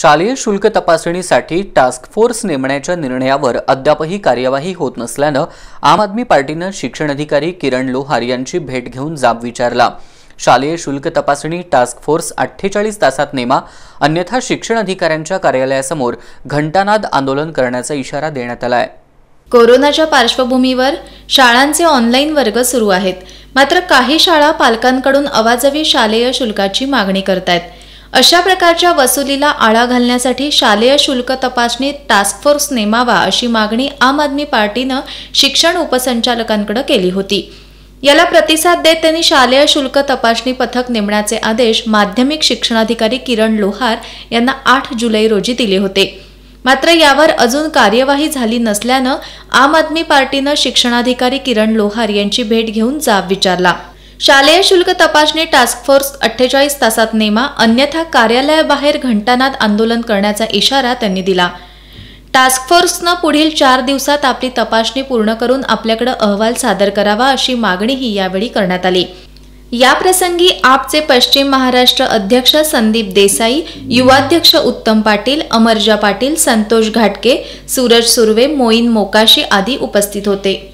शालेय शुल्क तपासणीसाठी टास्क फोर्स नेमण्याच्या निर्णयावर अद्यापही कार्यवाही होत नसल्यानं आम आदमी पार्टीनं शिक्षण अधिकारी किरण लोहार यांची भेट घेऊन जाब विचारला शालेय शुल्क तपासणी टास्क फोर्स अठ्ठेचाळीस तासात नेमा अन्यथा शिक्षण अधिकाऱ्यांच्या कार्यालयासमोर घंटानाद आंदोलन करण्याचा इशारा देण्यात आला आहे कोरोनाच्या पार्श्वभूमीवर शाळांचे ऑनलाईन वर्ग सुरू आहेत मात्र काही शाळा पालकांकडून अवाजवी शालेय शुल्काची मागणी करतायत अशा प्रकारच्या वसुलीला आळा घालण्यासाठी शालेय शुल्क तपासणी टास्क फोर्स नेमावा अशी मागणी आम आदमी पार्टीनं शिक्षण उपसंचालकांकडे केली होती याला प्रतिसाद देत त्यांनी शालेय शुल्क तपासणी पथक नेमण्याचे आदेश माध्यमिक शिक्षणाधिकारी किरण लोहार यांना आठ जुलै रोजी दिले होते मात्र यावर अजून कार्यवाही झाली नसल्यानं आम आदमी पार्टीनं शिक्षणाधिकारी किरण लोहार यांची भेट घेऊन जाब विचारला शालेय शुल्क तपासणी टास्क फोर्स अठ्ठेचाळीस तासात नेमा अन्यथा कार्यालयाबाहेर घंटानाद आंदोलन करण्याचा इशारा त्यांनी दिला टास्क फोर्सनं पुढील चार दिवसात आपली तपासणी पूर्ण करून आपल्याकडे अहवाल सादर करावा अशी मागणीही यावेळी करण्यात आली याप्रसंगी आपचे पश्चिम महाराष्ट्र अध्यक्ष संदीप देसाई युवाध्यक्ष उत्तम पाटील अमरजा पाटील संतोष घाटके सूरज सुर्वे मोईन मोकाशी आदी उपस्थित होते